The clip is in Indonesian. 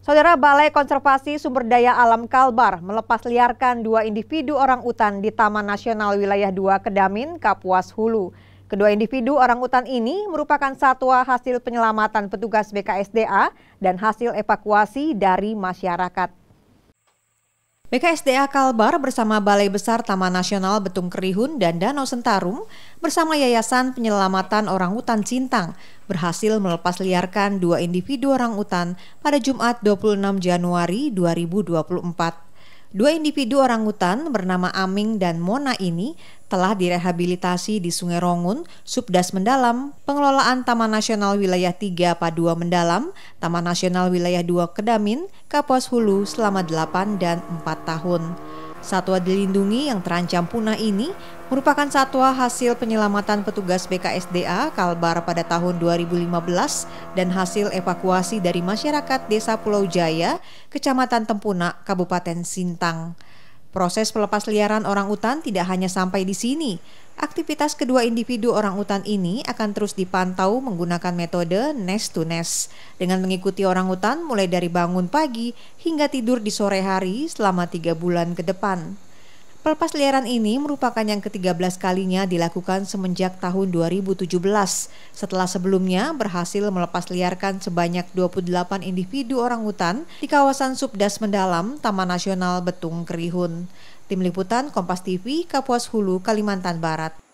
Saudara Balai Konservasi Sumber Daya Alam Kalbar melepas liarkan dua individu orang utan di Taman Nasional Wilayah 2 Kedamin, Kapuas Hulu. Kedua individu orang utan ini merupakan satwa hasil penyelamatan petugas BKSDA dan hasil evakuasi dari masyarakat. BKSDA Kalbar bersama Balai Besar Taman Nasional Betung Kerihun dan Danau Sentarum bersama Yayasan Penyelamatan Orang Hutan Sintang berhasil melepas liarkan dua individu orang utan pada Jumat 26 Januari 2024. Dua individu orang utan bernama Aming dan Mona ini telah direhabilitasi di Sungai Rongun, Subdas Mendalam, Pengelolaan Taman Nasional Wilayah 3 Padua Mendalam, Taman Nasional Wilayah 2 Kedamin, Kapuas Hulu selama 8 dan 4 tahun. Satwa dilindungi yang terancam punah ini merupakan satwa hasil penyelamatan petugas BKSDA Kalbar pada tahun 2015 dan hasil evakuasi dari masyarakat Desa Pulau Jaya, Kecamatan Tempunak, Kabupaten Sintang. Proses pelepas liaran orang utan tidak hanya sampai di sini. Aktivitas kedua individu orang utan ini akan terus dipantau menggunakan metode nest to nest dengan mengikuti orang utan mulai dari bangun pagi hingga tidur di sore hari selama tiga bulan ke depan. Pelepas liaran ini merupakan yang ke-13 kalinya dilakukan semenjak tahun 2017, setelah sebelumnya berhasil melepas liarkan sebanyak 28 individu orang hutan di kawasan Subdas Mendalam, Taman Nasional Betung Kerihun. Tim Liputan Kompas TV, Kapuas Hulu, Kalimantan Barat.